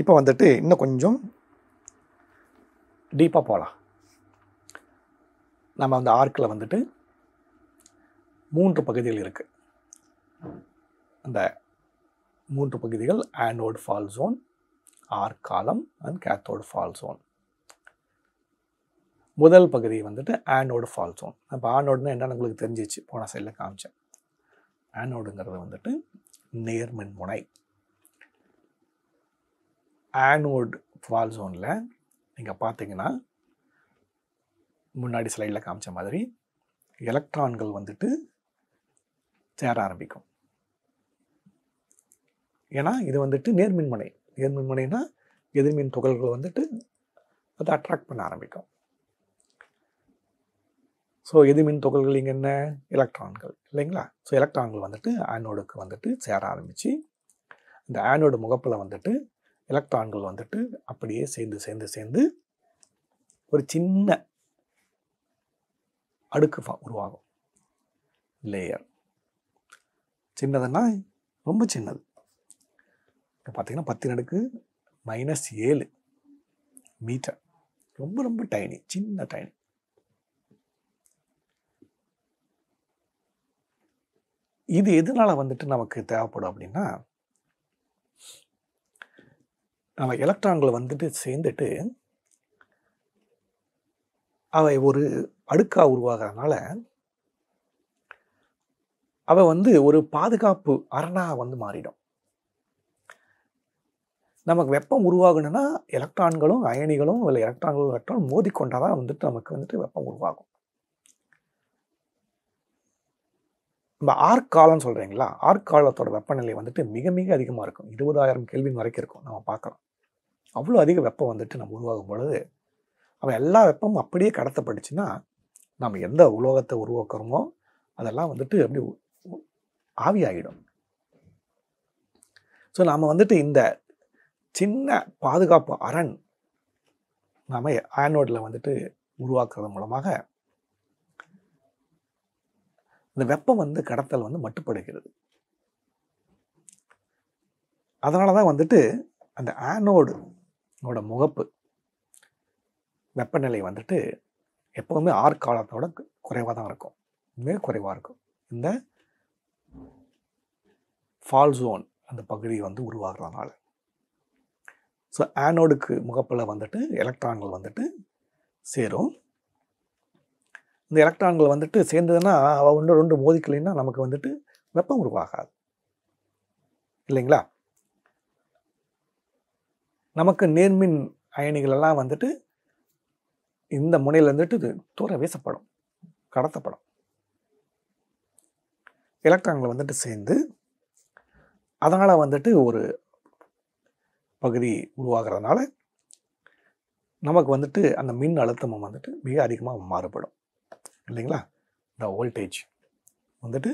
இப்போ வந்துட்டு இன்னும் கொஞ்சம் டீப்பாக போகலாம் நம்ம அந்த ஆர்க்கில் வந்துட்டு மூன்று பகுதிகள் இருக்குது அந்த மூன்று பகுதிகள் anode fall zone arc column and cathode fall zone முதல் பகுதி வந்துட்டு ஆனோடு ஃபால் ஜோன் அப்போ ஆனோடுனா என்னென்னு உங்களுக்கு தெரிஞ்சிச்சு போன சைடில் காமிச்சேன் ஆனோடுங்கிறது வந்துட்டு முனை ஆன்வோட் ஃபால் ஜோனில் நீங்கள் பார்த்தீங்கன்னா முன்னாடி ஸ்லைடில் காமிச்ச மாதிரி எலக்ட்ரான்கள் வந்துட்டு சேர ஆரம்பிக்கும் ஏன்னா இது வந்துட்டு நேர்மின்மனை நேர்மின்மனைனா எதிர்மின் துகள்கள் வந்துட்டு அதை அட்ராக்ட் பண்ண ஆரம்பிக்கும் ஸோ எதிர்மின் துகள்கள் இங்கே என்ன எலக்ட்ரான்கள் இல்லைங்களா ஸோ எலக்ட்ரான்கள் வந்துட்டு ஆனோடுக்கு வந்துட்டு சேர ஆரம்பித்து இந்த ஆனோடு முகப்பில் வந்துட்டு எலக்ட்ரான்கள் வந்துட்டு அப்படியே சேர்ந்து சேர்ந்து சேர்ந்து ஒரு சின்ன அடுக்கு உருவாகும் லேயர் சின்னதுன்னா ரொம்ப சின்னது இப்போ பார்த்தீங்கன்னா பத்து அடுக்கு மைனஸ் ஏழு மீட்டர் ரொம்ப ரொம்ப டைனி சின்ன டைனி இது எதனால் வந்துட்டு நமக்கு தேவைப்படும் அப்படின்னா நம்ம எலக்ட்ரான்களை வந்துட்டு சேர்ந்துட்டு அவை ஒரு அடுக்காக உருவாகிறதுனால அவை வந்து ஒரு பாதுகாப்பு அரணாக வந்து மாறிடும் நமக்கு வெப்பம் உருவாகணும்னா எலக்ட்ரான்களும் அயனிகளும் இல்லை எலக்ட்ரான்களும் எலக்ட்ரான் மோதிக்கொண்டா தான் வந்துட்டு நமக்கு வந்துட்டு வெப்பம் உருவாகும் நம்ம ஆர்காலம்னு சொல்கிறீங்களா ஆர்காலத்தோட வெப்பநிலை வந்துட்டு மிக மிக அதிகமாக இருக்கும் இருபதாயிரம் கேள்வி வரைக்கும் இருக்கும் நம்ம பார்க்குறோம் அவ்வளோ அதிக வெப்பம் வந்துட்டு நம்ம உருவாகும் பொழுது அவன் எல்லா வெப்பமும் அப்படியே கடத்தப்பட்டுச்சுன்னா நம்ம எந்த உலோகத்தை உருவாக்குறோமோ அதெல்லாம் வந்துட்டு அப்படி ஆவியாகிடும் ஸோ நாம் வந்துட்டு இந்த சின்ன பாதுகாப்பு அரண் நாம் ஆனோடில் வந்துட்டு உருவாக்குறது மூலமாக இந்த வெப்பம் வந்து கடத்தல் வந்து மட்டுப்படுகிறது அதனால தான் வந்துட்டு அந்த ஆனோடு உங்களோட முகப்பு வெப்பநிலை வந்துட்டு எப்போவுமே ஆற்காலத்தோட குறைவாக தான் இருக்கும் மிக குறைவாக இருக்கும் இந்த ஃபால் ஜோன் அந்த பகுதி வந்து உருவாகிறதுனால ஸோ ஆனோடுக்கு முகப்பில் வந்துட்டு எலக்ட்ரான்கள் வந்துட்டு சேரும் இந்த எலக்ட்ரான்கள் வந்துட்டு சேர்ந்ததுன்னா அவள் ஒன்று ரெண்டு மோதிக்கலைன்னா நமக்கு வந்துட்டு வெப்பம் உருவாகாது இல்லைங்களா நமக்கு நேர்மின் அயனிகளெல்லாம் வந்துட்டு இந்த முனையிலேருந்துட்டு இது தூர வீசப்படும் கடத்தப்படும் எலக்ட்ரான்கள் வந்துட்டு சேர்ந்து அதனால் வந்துட்டு ஒரு பகுதி உருவாகிறதுனால நமக்கு வந்துட்டு அந்த மின் அழுத்தமும் வந்துட்டு மிக அதிகமாக மாறுபடும் இல்லைங்களா இந்த வோல்டேஜ் வந்துட்டு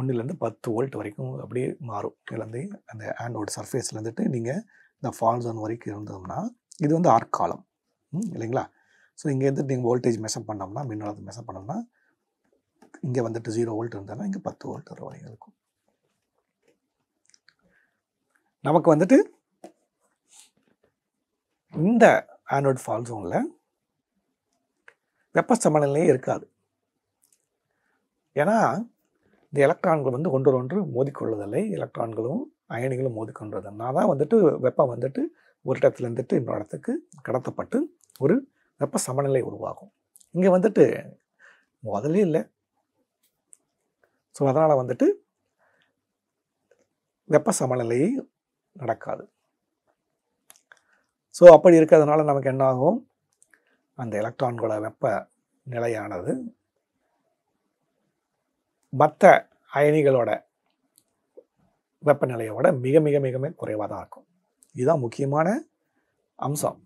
ஒன்றுலேருந்து பத்து வோல்ட் வரைக்கும் அப்படியே மாறும் இதுலேருந்து அந்த ஆண்டோட சர்ஃபேஸ்லேருந்துட்டு நீங்கள் இந்த ஃபால் ஜோன் வரைக்கும் இருந்தோம்னா இது வந்து ஆற்காலம் இல்லைங்களா ஸோ இங்கே இருந்துட்டு நீங்கள் வோல்டேஜ் மெஷர் பண்ணோம்னா மின்னழுத்தம் மெஷர் பண்ணோம்னா இங்கே வந்துட்டு ஜீரோ வோல்ட் இருந்தோம்னா இங்கே பத்து வோல்ட் வர வரைக்கும் இருக்கும் நமக்கு வந்துட்டு இந்த ஆண்ட்ராய்ட் ஃபால் ஜோனில் வெப்ப சமநிலையே இருக்காது ஏன்னா இந்த எலக்ட்ரான்கள் வந்து ஒன்று மோதிக்கொள்ளதில்லை எலக்ட்ரான்களும் அயனிகளும் மோதிக்கொண்டதுனா தான் வந்துட்டு வெப்பம் வந்துட்டு ஒரு இடத்துல இருந்துட்டு இன்னொரு இடத்துக்கு கடத்தப்பட்டு ஒரு வெப்ப சமநிலை உருவாகும் இங்கே வந்துட்டு முதலே இல்லை ஸோ அதனால் வந்துட்டு வெப்ப சமநிலையை நடக்காது ஸோ அப்படி இருக்கிறதுனால நமக்கு என்னாகும் அந்த எலக்ட்ரான்களோட வெப்ப நிலையானது மற்ற அயனிகளோட வெப்பநிலையை விட மிக மிக மிக மிக குறைவாக தான் இருக்கும் இதுதான் முக்கியமான அம்சம்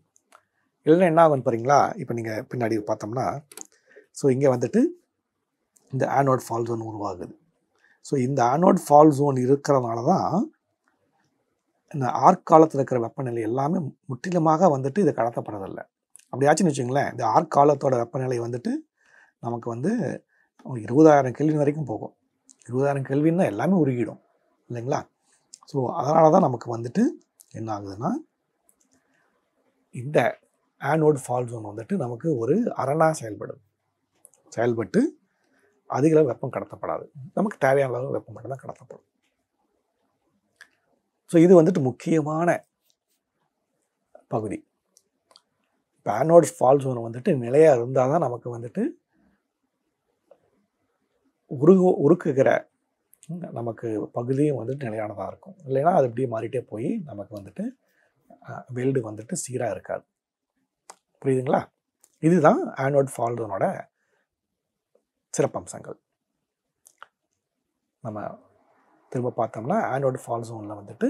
இல்லைன்னா என்ன ஆகும் பாருங்களா இப்போ நீங்கள் பின்னாடி பார்த்தோம்னா ஸோ இங்கே வந்துட்டு இந்த ஆனோட் ஃபால் ஜோன் உருவாகுது ஸோ இந்த ஆனோட் ஃபால் ஜோன் இருக்கிறதுனால தான் இந்த ஆற்காலத்தில் இருக்கிற வெப்பநிலை எல்லாமே முற்றிலுமாக வந்துட்டு இது கடத்தப்படுறதில்லை அப்படியாச்சுன்னு வச்சுங்களேன் இந்த ஆற்காலத்தோட வெப்பநிலை வந்துட்டு நமக்கு வந்து இருபதாயிரம் கேள்வி வரைக்கும் போகும் இருபதாயிரம் கேள்வின்னா எல்லாமே உருகிடும் இல்லைங்களா ஸோ அதனால தான் நமக்கு வந்துட்டு என்ன ஆகுதுன்னா இந்த ஆனோட் ஃபால் ஜோன் வந்துட்டு நமக்கு ஒரு அரணாக செயல்படும் செயல்பட்டு அதிக அளவு வெப்பம் கடத்தப்படாது நமக்கு தேவையான அளவு வெப்பம் மட்டும் தான் கடத்தப்படும் ஸோ இது வந்துட்டு முக்கியமான பகுதி இப்போ ஆனோட் ஃபால் ஜோன் வந்துட்டு நிலையாக இருந்தால் தான் நமக்கு வந்துட்டு உருகு உருக்குகிற நமக்கு பகுதியும் வந்துட்டு நிலையானதாக இருக்கும் இல்லைன்னா அது இப்படியே மாறிட்டே போய் நமக்கு வந்துட்டு வெல்டு வந்துட்டு சீராக இருக்காது புரியுதுங்களா இதுதான் ஆனோட் ஃபால்டோனோட சிறப்பம்சங்கள் நம்ம திரும்ப பார்த்தோம்னா ஆனோடு ஃபால் ஜோனில் வந்துட்டு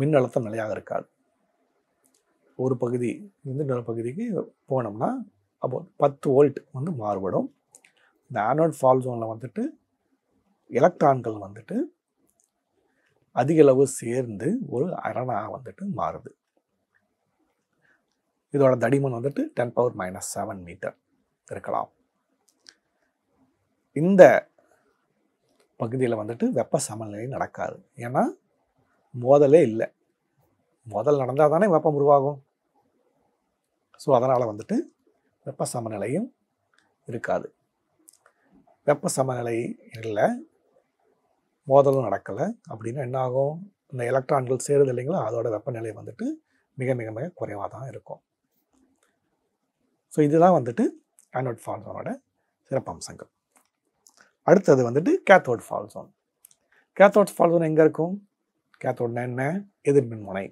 மின்னழுத்தம் நிலையாக இருக்காது ஒரு பகுதி இருந்து இன்னொரு பகுதிக்கு போனோம்னா அப்போ பத்து வோல்ட் வந்து மாறுபடும் இந்த ஆனோட் ஃபால் ஜோனில் வந்துட்டு எலக்ட்ரான்கள் வந்துட்டு அதிகளவு சேர்ந்து ஒரு அரணாக வந்துட்டு மாறுது இதோட தடிமன் வந்துட்டு ten power minus seven metre இருக்கலாம் இந்த பகுதியில் வந்துட்டு வெப்ப சமநிலை நடக்காது ஏன்னா மோதலே இல்லை முதல் நடந்தால் தானே வெப்பம் உருவாகும் ஸோ அதனால் வந்துட்டு வெப்ப சமநிலையும் இருக்காது வெப்ப சமநிலை இல்லை மோதலும் நடக்கலை அப்படின்னா என்ன ஆகும் இந்த எலக்ட்ரான்கள் சேருது இல்லைங்களா அதோட வெப்பநிலை வந்துட்டு மிக மிக மிக குறைவாக தான் இருக்கும் ஸோ இதுதான் வந்துட்டு ஆனோட் ஃபால் சிறப்பம்சங்கள் அடுத்தது வந்துட்டு கேத்தோட் ஃபால் கேத்தோட் ஃபால் எங்கே இருக்கும் கேத்தோட்னா என்ன எதிர்மின்முனை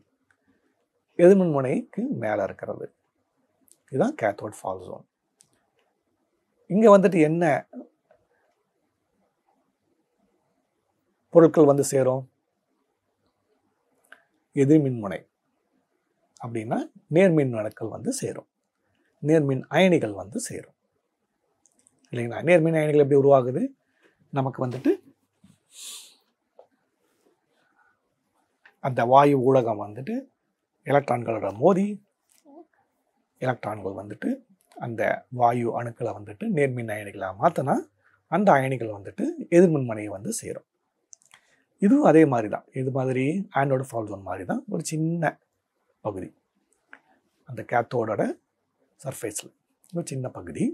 முனைக்கு மேலே இருக்கிறது இதுதான் கேத்தோட் ஃபால்ஸோன் இங்கே வந்துட்டு என்ன பொருட்கள் வந்து சேரும் எதிர்மின்முனை அப்படின்னா நேர்மின் அணுக்கள் வந்து சேரும் நேர்மின் அயனிகள் வந்து சேரும் இல்லைங்களா நேர்மின் அயனிகள் எப்படி உருவாகுது நமக்கு வந்துட்டு அந்த வாயு ஊடகம் வந்துட்டு எலக்ட்ரான்களோட மோதி எலக்ட்ரான்கள் வந்துட்டு அந்த வாயு அணுக்களை வந்துட்டு நேர்மின் அயனிகளாக மாற்றினா அந்த அயனிகள் வந்துட்டு எதிர்மின்மனையை வந்து சேரும் இதுவும் அதே மாதிரி தான் இது மாதிரி ஆண்டோட ஃபால் ஜோன் மாதிரி தான் ஒரு சின்ன பகுதி அந்த கேத்தோடோட சர்ஃபேஸில் ஒரு சின்ன பகுதி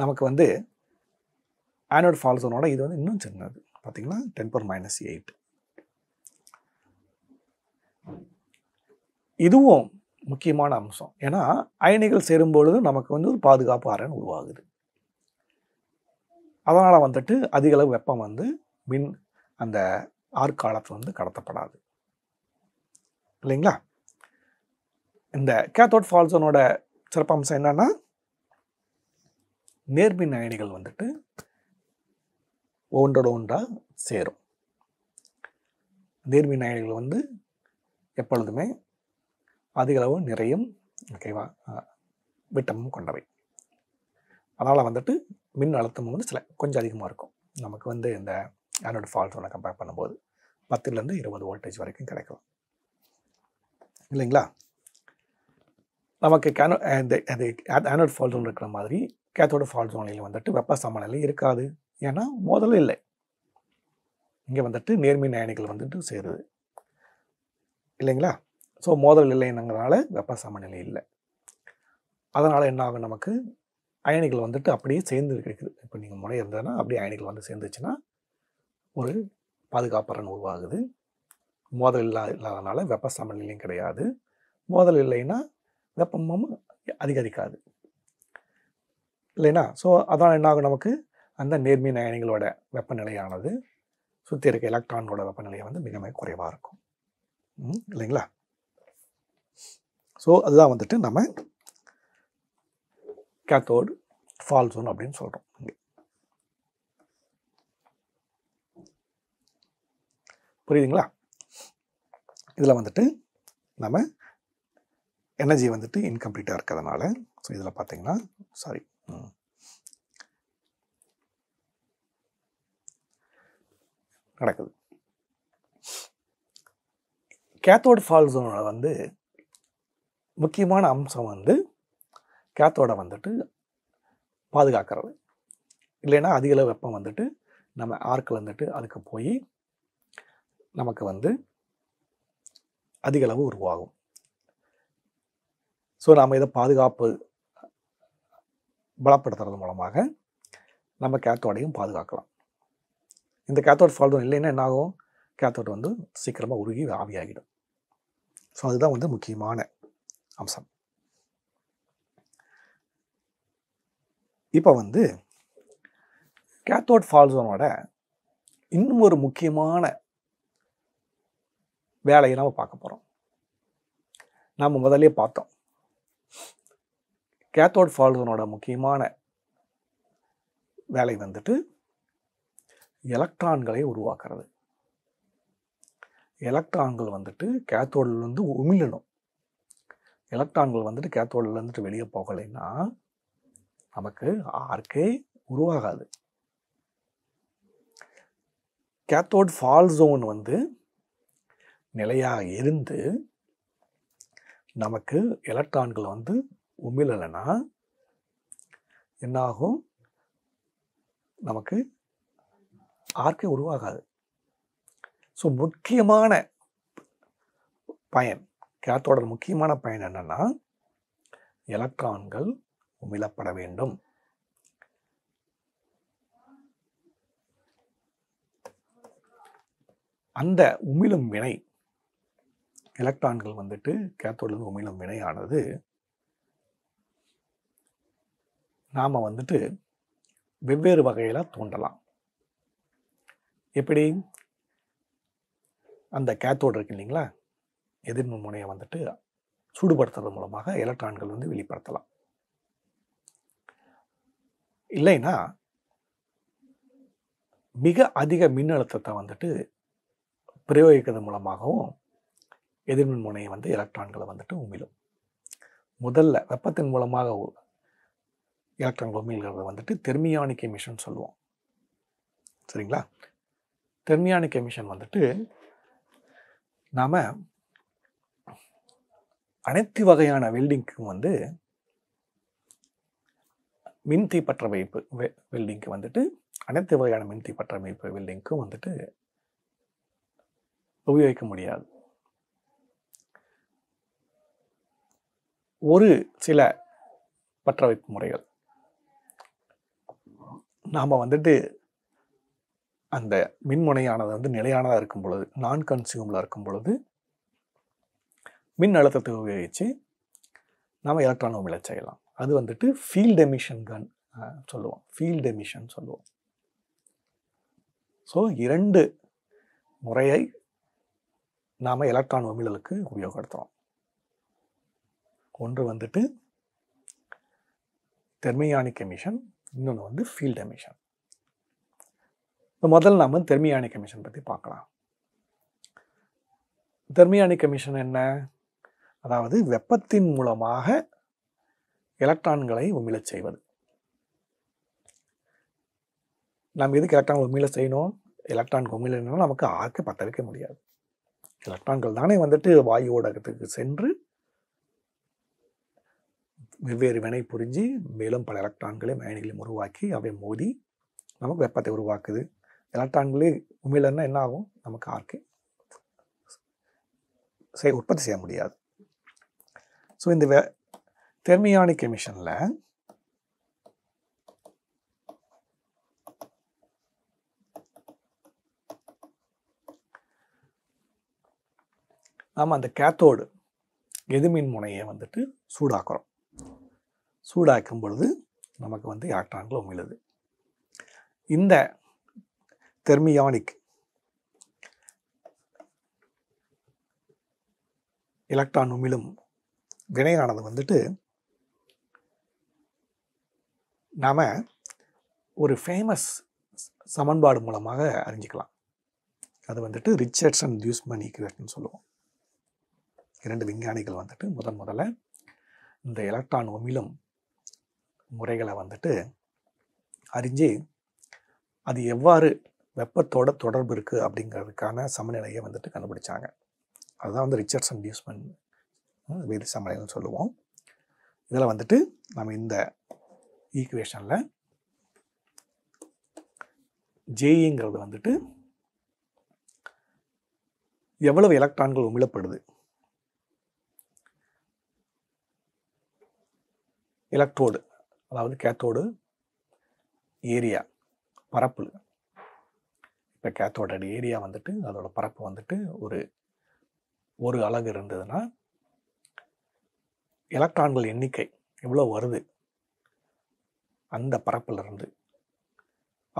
நமக்கு வந்து ஆனோட் ஃபால் ஜோனோட இது வந்து இன்னும் சின்னது பார்த்திங்கன்னா டென் பர் மைனஸ் எயிட் இதுவும் முக்கியமான அம்சம் ஏன்னா அயனிகள் சேரும் பொழுது நமக்கு வந்து ஒரு பாதுகாப்பு அரண் உருவாகுது அதனால் வந்துட்டு அதிகளவு வெப்பம் வந்து மின் அந்த ஆற்காலத்தில் வந்து கடத்தப்படாது இல்லைங்களா இந்த கேத்தோட் ஃபால்சோனோட சிறப்பம்சம் என்னன்னா நேர்மின் அயனிகள் வந்துட்டு ஒவ்வொன்றோட ஒன்றாக சேரும் நேர்மின் அயனிகள் வந்து எப்பொழுதுமே அதிகளவு நிறையும் ஓகேவா விட்டமும் கொண்டவை அதனால் வந்துட்டு மின் அழுத்தமும் வந்து சில கொஞ்சம் அதிகமாக இருக்கும் நமக்கு வந்து இந்த ஆண்ட்ராய்டு ஃபால்ட் ஒன்று கம்பேர் பண்ணும்போது பத்துலேருந்து இருபது வோல்டேஜ் வரைக்கும் கிடைக்கும் இல்லைங்களா நமக்கு கேனோ இந்த அது ஆனோட் ஃபால் ஜோன் இருக்கிற மாதிரி கேத்தோட ஃபால் ஜோன்லையும் வந்துட்டு வெப்ப சமநிலை இருக்காது ஏன்னா மோதல் இல்லை இங்கே வந்துட்டு நேர்மின் அயனிகள் வந்துட்டு சேருது இல்லைங்களா ஸோ மோதல் இல்லைங்கிறனால வெப்ப சமநிலை இல்லை அதனால் என்ன ஆகும் நமக்கு அயனிகள் வந்துட்டு அப்படியே சேர்ந்து இருக்குது இப்போ நீங்கள் முறை இருந்ததுன்னா அப்படியே அயனிகள் வந்து சேர்ந்துச்சுன்னா ஒரு ரன் உருவாகுது மோதல் இல்லா இல்லாதனால வெப்ப சமநிலையும் கிடையாது மோதல் இல்லைன்னா வெப்பமும் அதிகரிக்காது இல்லைன்னா ஸோ அதான் என்னாகும் நமக்கு அந்த நேர்மின் அயனிகளோட வெப்பநிலையானது சுற்றி இருக்க எலக்ட்ரான்களோட வெப்பநிலையை வந்து மிக மிக குறைவாக இருக்கும் இல்லைங்களா ஸோ அதுதான் வந்துட்டு நம்ம கேத்தோடு ஃபால்சோன் அப்படின்னு சொல்கிறோம் இங்கே புரியுதுங்களா இதில் வந்துட்டு நம்ம எனர்ஜி வந்துட்டு இன்கம்ப்ளீட்டாக இருக்கிறதுனால ஸோ இதில் பார்த்தீங்கன்னா சாரி நடக்குது கேத்தோட் ஃபால்ஸோட வந்து முக்கியமான அம்சம் வந்து கேத்தோட வந்துட்டு பாதுகாக்கிறது இல்லைன்னா அதிகளவு வெப்பம் வந்துட்டு நம்ம ஆர்க்கில் வந்துட்டு அதுக்கு போய் நமக்கு வந்து அதிக அளவு உருவாகும் ஸோ நாம் இதை பாதுகாப்பு பலப்படுத்துறது மூலமாக நம்ம கேத்தோடையும் பாதுகாக்கலாம் இந்த கேத்தோட் ஃபால்டோன் இல்லைன்னா என்ன ஆகும் கேத்தோட் வந்து சீக்கிரமாக உருகி ஆவியாகிடும் ஸோ அதுதான் வந்து முக்கியமான அம்சம் இப்போ வந்து கேத்தோட் ஃபால்ஸோனோட இன்னும் ஒரு முக்கியமான வேலையை நம்ம பார்க்க போகிறோம் நாம் முதல்ல பார்த்தோம் கேத்தோட் ஃபால்சனோட முக்கியமான வேலை வந்துட்டு எலக்ட்ரான்களை உருவாக்குறது எலக்ட்ரான்கள் வந்துட்டு கேத்தோட்லேருந்து உமிழணும் எலக்ட்ரான்கள் வந்துட்டு கேத்தோடில் வெளியே போகலைன்னா நமக்கு ஆர்கே உருவாகாது கேத்தோட் ஃபால் ஜோன் வந்து நிலையாக இருந்து நமக்கு எலக்ட்ரான்கள் வந்து உமிழலைன்னா என்னாகும் நமக்கு ஆர்க்கை உருவாகாது ஸோ முக்கியமான பயன் கேத்தோட முக்கியமான பயன் என்னென்னா எலக்ட்ரான்கள் உமிழப்பட வேண்டும் அந்த உமிழும் வினை எலக்ட்ரான்கள் வந்துட்டு கேத்தோடு உமிழம் வினையானது நாம் வந்துட்டு வெவ்வேறு வகையில் தூண்டலாம் எப்படி அந்த கேத்தோடு இருக்கு இல்லைங்களா எதிர்மின் முனையை வந்துட்டு சூடுபடுத்துறது மூலமாக எலக்ட்ரான்கள் வந்து வெளிப்படுத்தலாம் இல்லைன்னா மிக அதிக மின்னழுத்தத்தை வந்துட்டு பிரயோகிக்கிறது மூலமாகவும் எதிர்மின் முனையை வந்து எலக்ட்ரான்களை வந்துட்டு உமிழும் முதல்ல வெப்பத்தின் மூலமாக எலக்ட்ரான்கள் உமிழ்கிறத வந்துட்டு தெர்மியானிக் எமிஷன் சொல்லுவோம் சரிங்களா தெர்மியானிக் எமிஷன் வந்துட்டு நாம் அனைத்து வகையான வெல்டிங்க்கும் வந்து மின் தீப்பற்ற வைப்பு வெல்டிங்க்கு வந்துட்டு அனைத்து வகையான மின் தீப்பற்ற வைப்பு வெல்டிங்க்கும் வந்துட்டு உபயோகிக்க முடியாது ஒரு சில பற்றவைப்பு முறைகள் நாம் வந்துட்டு அந்த மின்முனையானது வந்து நிலையானதாக இருக்கும் பொழுது நான் கன்சியூமில் இருக்கும் பொழுது மின் அழுத்தத்தை உபயோகித்து நாம் எலக்ட்ரான் உமிழ செய்யலாம் அது வந்துட்டு ஃபீல்ட் எமிஷன் கன் சொல்லுவோம் ஃபீல்ட் எமிஷன் சொல்லுவோம் ஸோ இரண்டு முறையை நாம் எலக்ட்ரான் உமிழலுக்கு உபயோகப்படுத்துகிறோம் ஒன்று வந்துட்டு தெர்மியானிக் எமிஷன் இன்னொன்று வந்து ஃபீல்டு எமிஷன் இப்போ முதல்ல நாம் தெர்மியானிக் எமிஷன் பற்றி பார்க்கலாம் தெர்மியானிக் எமிஷன் என்ன அதாவது வெப்பத்தின் மூலமாக எலக்ட்ரான்களை உமிழச் செய்வது நம்ம எதுக்கு எலக்ட்ரான் உமிழ செய்யணும் எலக்ட்ரான் உமிழனா நமக்கு ஆக்க பத்த வைக்க முடியாது எலக்ட்ரான்கள் தானே வந்துட்டு வாயு ஊடகத்துக்கு சென்று வெவ்வேறு வினை புரிஞ்சு மேலும் பல எலக்ட்ரான்களையும் அயனிகளையும் உருவாக்கி அவை மோதி நமக்கு வெப்பத்தை உருவாக்குது எலக்ட்ரான்களே உமிழன்னா என்ன ஆகும் நமக்கு ஆர்க்கு செய் உற்பத்தி செய்ய முடியாது ஸோ இந்த வே தெர்மியானிக் கெமிஷனில் நாம் அந்த கேத்தோடு எதிர்மின் முனையை வந்துட்டு சூடாக்குறோம் சூடாக்கும் பொழுது நமக்கு வந்து எலக்ட்ரான்கள் உமிழுது இந்த தெர்மியானிக் எலக்ட்ரான் உமிழும் வினையானது வந்துட்டு நாம் ஒரு ஃபேமஸ் சமன்பாடு மூலமாக அறிஞ்சிக்கலாம் அது வந்துட்டு ரிச்சர்ட்ஸன் தியூஸ்மன் ஈக்குவேஷன் சொல்லுவோம் இரண்டு விஞ்ஞானிகள் வந்துட்டு முதன் முதல்ல இந்த எலக்ட்ரான் உமிழும் முறைகளை வந்துட்டு அறிஞ்சு அது எவ்வாறு வெப்பத்தோட தொடர்பு இருக்குது அப்படிங்கிறதுக்கான சமநிலையை வந்துட்டு கண்டுபிடிச்சாங்க அதுதான் வந்து ரிச்சர்ட்ஸன் டியூஸ்மன் வேறு சமநிலைன்னு சொல்லுவோம் இதில் வந்துட்டு நம்ம இந்த ஈக்குவேஷனில் ஜேஇங்கிறது வந்துட்டு எவ்வளவு எலக்ட்ரான்கள் உமிழப்படுது எலக்ட்ரோடு அதாவது கேத்தோடு ஏரியா பரப்பு இப்போ கேத்தோட ஏரியா வந்துட்டு அதோட பரப்பு வந்துட்டு ஒரு ஒரு அலகு இருந்ததுன்னா எலக்ட்ரான்கள் எண்ணிக்கை எவ்வளோ வருது அந்த பரப்பிலிருந்து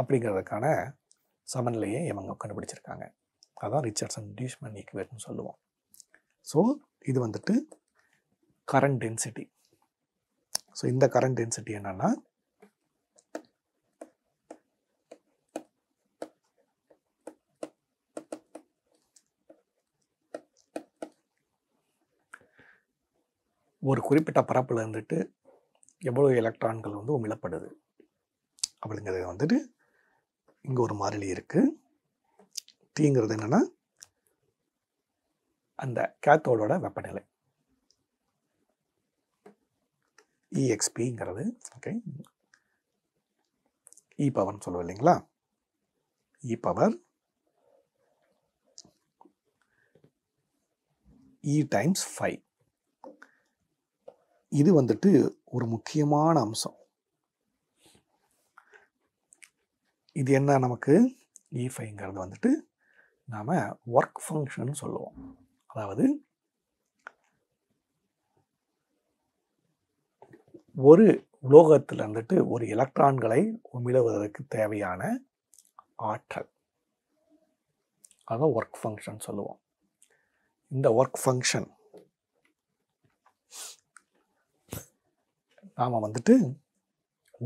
அப்படிங்கிறதுக்கான சமநிலையை இவங்க கண்டுபிடிச்சிருக்காங்க அதான் ரிச்சர்ட்ஸன் டியூஷ்மன் ஈக்குவேட்னு சொல்லுவோம் ஸோ இது வந்துட்டு கரண்ட் டென்சிட்டி ஸோ இந்த கரண்ட் டென்சிட்டி என்னன்னா ஒரு குறிப்பிட்ட பரப்பில் இருந்துட்டு எவ்வளோ எலக்ட்ரான்கள் வந்து உமிழப்படுது அப்படிங்கிறது வந்துட்டு இங்கே ஒரு மாறிலி இருக்குது டீங்கிறது என்னென்னா அந்த கேத்தோடோட வெப்பநிலை இஎக்ஸ்பிங்கிறது e ஓகே இ e பவர்னு சொல்லுவோம் இல்லைங்களா e power e times five இது வந்துட்டு ஒரு முக்கியமான அம்சம் இது என்ன நமக்கு இ e ஃபைங்கிறது வந்துட்டு நாம் ஒர்க் ஃபங்க்ஷன் சொல்லுவோம் அதாவது ஒரு உலோகத்தில் இருந்துட்டு ஒரு எலக்ட்ரான்களை உமிழவதற்கு தேவையான ஆற்றல் அதுதான் ஒர்க் ஃபங்க்ஷன் சொல்லுவோம் இந்த ஒர்க் ஃபங்க்ஷன் நாம் வந்துட்டு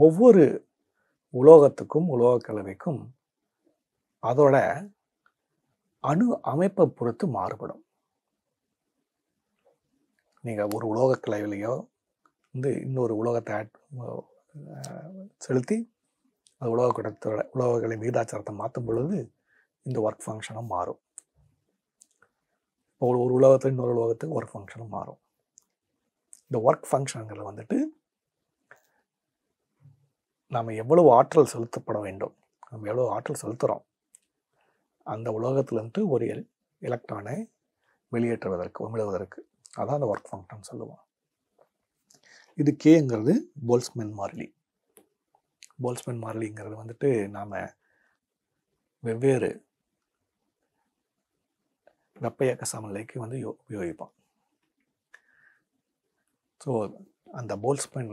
ஒவ்வொரு உலோகத்துக்கும் உலோக கலவைக்கும் அதோட அணு அமைப்பை பொறுத்து மாறுபடும் நீங்கள் ஒரு உலோகக் கலவையிலையோ வந்து இன்னொரு ஆட் செலுத்தி அது உலக கடத்தோட உலகங்களின் விகிதாச்சாரத்தை மாற்றும் பொழுது இந்த ஒர்க் ஃபங்க்ஷனும் மாறும் இப்போ ஒரு உலகத்தில் இன்னொரு உலகத்துக்கு ஒர்க் ஃபங்க்ஷனும் மாறும் இந்த ஒர்க் ஃபங்க்ஷன்களை வந்துட்டு நாம் எவ்வளவு ஆற்றல் செலுத்தப்பட வேண்டும் நம்ம எவ்வளோ ஆற்றல் செலுத்துகிறோம் அந்த உலோகத்துலேருந்து ஒரு எலக்ட்ரானை வெளியேற்றுவதற்கு உமிழுவதற்கு அதான் அந்த ஒர்க் ஃபங்க்ஷன் சொல்லுவோம் இது கேங்கிறது போல்ஸ்மேன் மாறிலி போல்ஸ்மேன் மாறிலிங்கிறது வந்துட்டு நாம் வெவ்வேறு வெப்பையக்க சமநிலைக்கு வந்து உபயோகிப்போம் ஸோ அந்த போல்ஸ்மேன்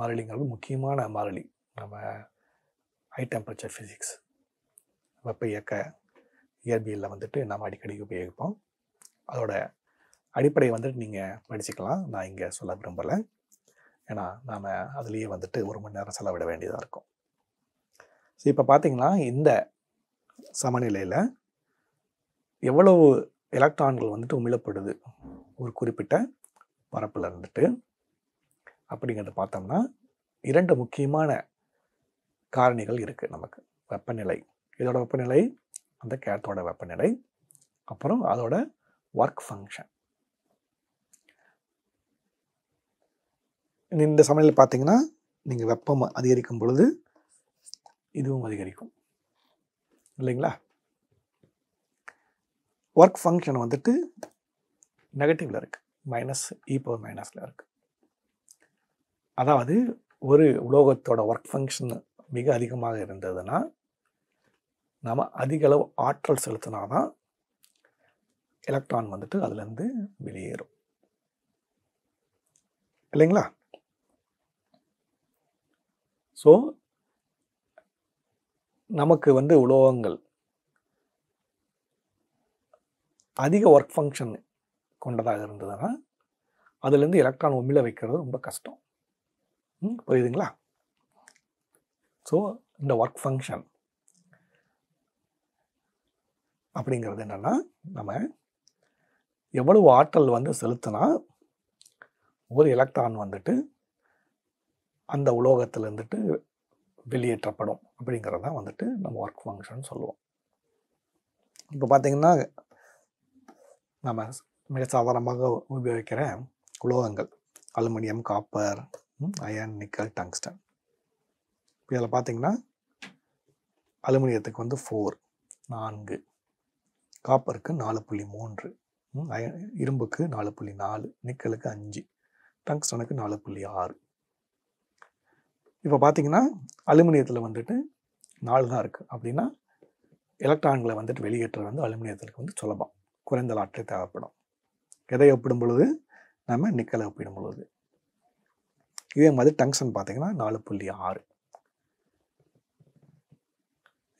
மாறிலிங்கிறது முக்கியமான மாறிலி நம்ம ஹை டெம்பரேச்சர் ஃபிசிக்ஸ் வெப்ப இயக்க இயற்பியலில் வந்துட்டு நாம் அடிக்கடி உபயோகிப்போம் அதோட அடிப்படையை வந்துட்டு நீங்கள் படிச்சுக்கலாம் நான் இங்கே சொல்ல விரும்பலை ஏன்னா நாம் அதுலேயே வந்துட்டு ஒரு மணி நேரம் செலவிட வேண்டியதாக இருக்கும் ஸோ இப்போ பார்த்திங்கன்னா இந்த சமநிலையில் எவ்வளவு எலக்ட்ரான்கள் வந்துட்டு உமிழப்படுது ஒரு குறிப்பிட்ட பரப்பில் இருந்துட்டு அப்படிங்கிறத பார்த்தோம்னா இரண்டு முக்கியமான காரணிகள் இருக்குது நமக்கு வெப்பநிலை இதோட வெப்பநிலை அந்த கேட்டோட வெப்பநிலை அப்புறம் அதோட ஒர்க் ஃபங்க்ஷன் இந்த சமையல் பார்த்தீங்கன்னா நீங்கள் வெப்பம் அதிகரிக்கும் பொழுது இதுவும் அதிகரிக்கும் இல்லைங்களா ஒர்க் ஃபங்க்ஷன் வந்துட்டு நெகட்டிவில் இருக்குது மைனஸ் இ e பவர் மைனஸில் இருக்குது அதாவது ஒரு உலோகத்தோட ஒர்க் ஃபங்க்ஷன் மிக அதிகமாக இருந்ததுன்னா நாம் அதிக அளவு ஆற்றல் செலுத்தினாதான் எலக்ட்ரான் வந்துட்டு அதுலேருந்து வெளியேறும் இல்லைங்களா ஸோ நமக்கு வந்து உலோகங்கள் அதிக ஒர்க் ஃபங்க்ஷன் கொண்டதாக இருந்ததுன்னா அதுலேருந்து எலக்ட்ரான் உமிழ வைக்கிறது ரொம்ப கஷ்டம் புரியுதுங்களா ஸோ இந்த ஒர்க் ஃபங்க்ஷன் அப்படிங்கிறது என்னென்னா நம்ம எவ்வளவு ஆற்றல் வந்து செலுத்தினா ஒரு எலக்ட்ரான் வந்துட்டு அந்த உலோகத்தில் இருந்துட்டு வெளியேற்றப்படும் அப்படிங்கிறது தான் வந்துட்டு நம்ம ஒர்க் ஃபங்க்ஷன் சொல்லுவோம் இப்போ பார்த்திங்கன்னா நம்ம மிக சாதாரணமாக உபயோகிக்கிற உலோகங்கள் aluminium copper iron nickel tungsten இப்போ இதில் பார்த்திங்கன்னா அலுமினியத்துக்கு வந்து ஃபோர் நான்கு காப்பருக்கு நாலு புள்ளி மூன்று இரும்புக்கு நாலு புள்ளி நாலு நிக்கலுக்கு அஞ்சு டங்ஸ்டனுக்கு நாலு புள்ளி ஆறு இப்போ பார்த்தீங்கன்னா அலுமினியத்தில் வந்துட்டு நாலு தான் இருக்குது அப்படின்னா எலக்ட்ரான்களை வந்துட்டு வெளியேற்றுறது வந்து அலுமினியத்திற்கு வந்து சுலபம் குறைந்த ஆற்றல் தேவைப்படும் எதை ஒப்பிடும் பொழுது நம்ம நிக்கலை ஒப்பிடும் பொழுது இதே மாதிரி டங்ஷன் பார்த்தீங்கன்னா நாலு புள்ளி ஆறு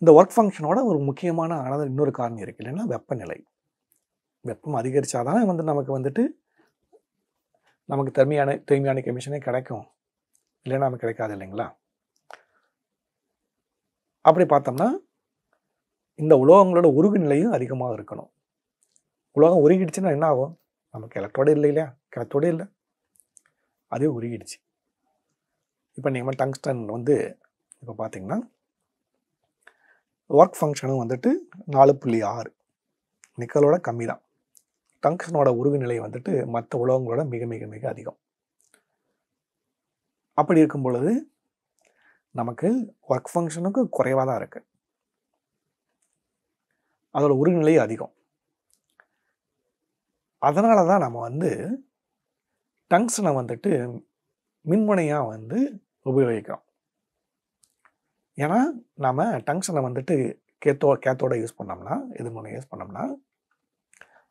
இந்த ஒர்க் ஃபங்க்ஷனோட ஒரு முக்கியமான ஆனது இன்னொரு காரணம் இருக்குது இல்லைன்னா வெப்பநிலை வெப்பம் அதிகரித்தாதான் வந்து நமக்கு வந்துட்டு நமக்கு தனிமையான தூய்மையான கமிஷனே கிடைக்கும் இல்லைன்னா நமக்கு கிடைக்காது இல்லைங்களா அப்படி பார்த்தோம்னா இந்த உலோகங்களோட உருகு நிலையும் அதிகமாக இருக்கணும் உலோகம் உருகிடுச்சுன்னா என்ன ஆகும் நமக்கு எலக்ட்ரோடு இல்லை இல்லையா கிழத்தோடு இல்லை அதே உருகிடுச்சு இப்போ நீங்கள் டங்ஸ்டன் வந்து இப்போ பார்த்தீங்கன்னா ஒர்க் ஃபங்க்ஷனும் வந்துட்டு நாலு புள்ளி ஆறு நிக்கலோட கம்மி தான் டங்ஸ்டனோட உருகு நிலை வந்துட்டு மற்ற உலோகங்களோட மிக மிக மிக அதிகம் அப்படி இருக்கும் பொழுது நமக்கு ஒர்க் ஃபங்க்ஷனுக்கு குறைவாக தான் இருக்குது அதோட உருநிலை அதிகம் அதனால தான் நம்ம வந்து டங்ஸனை வந்துட்டு மின்முனையாக வந்து உபயோகிக்கிறோம் ஏன்னா நம்ம டங்ஸனை வந்துட்டு கேத்தோ கேத்தோட யூஸ் பண்ணோம்னா இது மூணு யூஸ் பண்ணோம்னா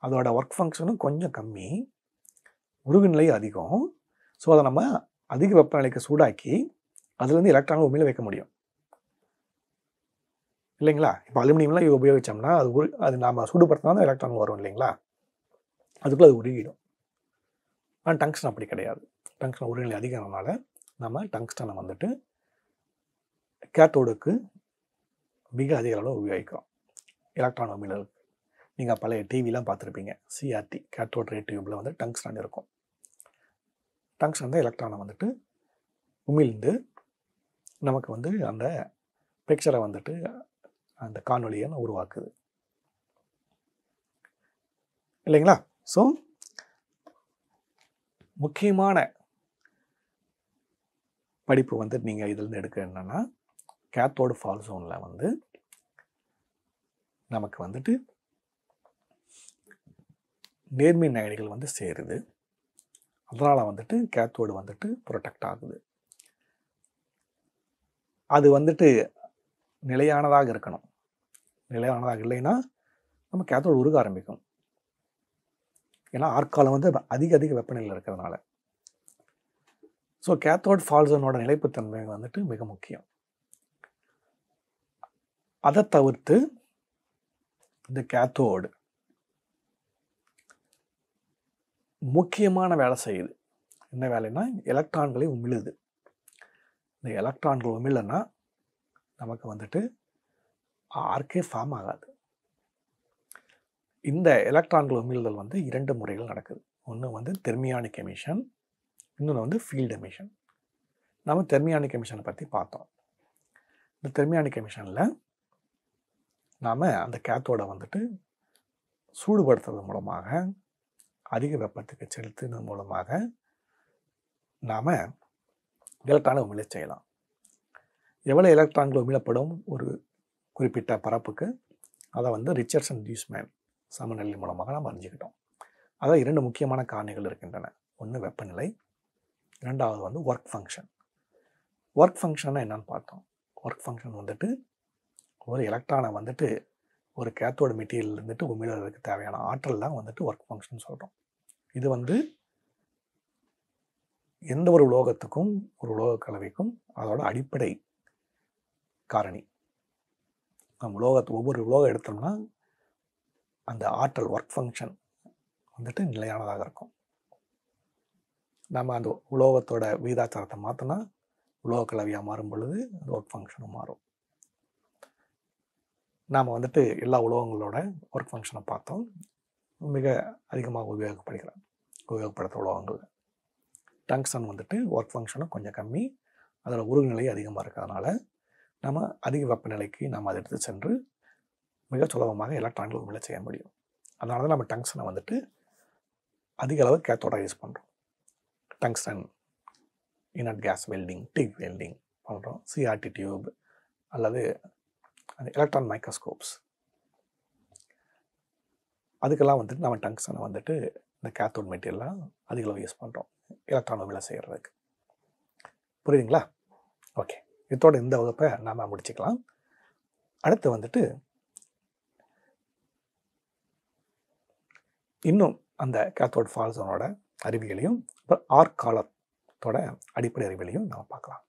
அதோடய ஒர்க் ஃபங்க்ஷனும் கொஞ்சம் கம்மி உருகுநிலை அதிகம் ஸோ அதை நம்ம அதிக வெப்பநிலைக்கு சூடாக்கி அதுலேருந்து எலக்ட்ரானை உண்மையில் வைக்க முடியும் இல்லைங்களா இப்போ அலுமினியம்லாம் இது உபயோகித்தோம்னா அது உரு அது நாம் சூடுபடுத்தினா தான் எலக்ட்ரான் வரும் இல்லைங்களா அதுக்குள்ளே அது உருகிடும் ஆனால் டங்ஸ்டன் அப்படி கிடையாது டங்ஸ்டன் உருநிலை அதிகம்னால நம்ம டங்ஸ்டனை வந்துட்டு கேத்தோடுக்கு மிக அதிக அளவில் உபயோகிக்கிறோம் எலக்ட்ரான் இருக்குது நீங்கள் பழைய டிவிலாம் பார்த்துருப்பீங்க சிஆர்டி கேத்தோட் ரே டியூப்பில் வந்து டங்ஸ்டன் இருக்கும் டங்ஸ்டன் தான் எலக்ட்ரானை வந்துட்டு உமிழ்ந்து நமக்கு வந்து அந்த பிக்சரை வந்துட்டு அந்த காணொலியை உருவாக்குது இல்லைங்களா ஸோ முக்கியமான படிப்பு வந்து நீங்கள் இதிலேருந்து எடுக்க என்னென்னா கேத்தோடு ஃபால் ஜோனில் வந்து நமக்கு வந்துட்டு நேர்மின் அயனிகள் வந்து சேருது அதனால் வந்துட்டு கேத்தோடு வந்துட்டு ப்ரொடெக்ட் ஆகுது அது வந்துட்டு நிலையானதாக இருக்கணும் நிலையானதாக இல்லைன்னா நம்ம கேத்தோடு உருக ஆரம்பிக்கும் ஏன்னா ஆற்காலம் வந்து அதிக அதிக வெப்பநிலையில் இருக்கிறதுனால ஸோ கேத்தோட் ஃபால்ஸனோட நிலைப்புத்தன்மை வந்துட்டு மிக முக்கியம் அதை தவிர்த்து இந்த கேத்தோடு முக்கியமான வேலை செய்யுது என்ன வேலைன்னா எலக்ட்ரான்களை உமிழுது இந்த எலக்ட்ரான்கள் உமிழன்னா நமக்கு வந்துட்டு ஆர்கே ஃபார்ம் ஆகாது இந்த எலக்ட்ரான்கள் உமிழ்தல் வந்து இரண்டு முறைகள் நடக்குது ஒன்று வந்து தெர்மியானிக் எமிஷன் இன்னொன்று வந்து ஃபீல்டு எமிஷன் நம்ம தெர்மியானிக் எமிஷனை பற்றி பார்த்தோம் இந்த தெர்மியானிக் எமிஷனில் நாம் அந்த கேத்தோட வந்துட்டு சூடுபடுத்துறது மூலமாக அதிக வெப்பத்துக்கு செலுத்துவதன் மூலமாக நாம் எலக்ட்ரானை உமிழ செய்யலாம் எவ்வளோ எலக்ட்ரான்கள் உமிழப்படும் ஒரு குறிப்பிட்ட பரப்புக்கு அதை வந்து அண்ட் டியூஸ்மேன் சமநிலை மூலமாக நாம் அறிஞ்சுக்கிட்டோம் அதான் இரண்டு முக்கியமான காரணிகள் இருக்கின்றன ஒன்று வெப்பநிலை இரண்டாவது வந்து ஒர்க் ஃபங்க்ஷன் ஒர்க் ஃபங்க்ஷன்னா என்னன்னு பார்த்தோம் ஒர்க் ஃபங்க்ஷன் வந்துட்டு ஒரு எலக்ட்ரானை வந்துட்டு ஒரு கேத்தோட மெட்டீரியல் இருந்துட்டு உமிழ்கிறதுக்கு தேவையான ஆற்றல் தான் வந்துட்டு ஒர்க் ஃபங்க்ஷன் சொல்கிறோம் இது வந்து எந்த ஒரு உலோகத்துக்கும் ஒரு உலோக கலவைக்கும் அதோட அடிப்படை காரணி நம்ம உலோகத்தை ஒவ்வொரு உலோகம் எடுத்தோம்னா அந்த ஆற்றல் ஒர்க் ஃபங்க்ஷன் வந்துட்டு நிலையானதாக இருக்கும் நம்ம அந்த உலோகத்தோட விகிதாச்சாரத்தை மாற்றினா உலோக கலவையாக மாறும் பொழுது அந்த ஒர்க் ஃபங்க்ஷனும் மாறும் நாம் வந்துட்டு எல்லா உலோகங்களோட ஒர்க் ஃபங்க்ஷனை பார்த்தோம் மிக அதிகமாக உபயோகப்படுகிறோம் உபயோகப்படுத்த உலோகங்கள் டங்ஸ்டன் வந்துட்டு ஒர்க் ஃபங்க்ஷனும் கொஞ்சம் கம்மி அதில் உருகுநிலை அதிகமாக இருக்கிறதுனால நம்ம அதிக வெப்பநிலைக்கு நம்ம அதை எடுத்து சென்று மிக சுலபமாக எலக்ட்ரான்கள் உண்மையில செய்ய முடியும் அதனால தான் நம்ம டங்ஸ்டனை வந்துட்டு அதிக அளவு கேத்தோட யூஸ் பண்ணுறோம் tungsten inert gas welding TIG welding பண்ணுறோம் சிஆர்டி டியூப் அல்லது அந்த எலக்ட்ரான் மைக்ரோஸ்கோப்ஸ் அதுக்கெல்லாம் வந்துட்டு நம்ம டங்ஸனை வந்துட்டு இந்த கேத்தோட் மெட்டீரியல்லாம் அதிகளவு யூஸ் பண்ணுறோம் எலக்ட்ரான் விலை செய்கிறதுக்கு புரியுதுங்களா ஓகே இதோட இந்த வகுப்பை நாம் முடிச்சுக்கலாம் அடுத்து வந்துட்டு இன்னும் அந்த கேத்தோட் ஃபால்ஸோனோட அறிவியலையும் அப்புறம் ஆர்காலத்தோட அடிப்படை அறிவியலையும் நம்ம பார்க்கலாம்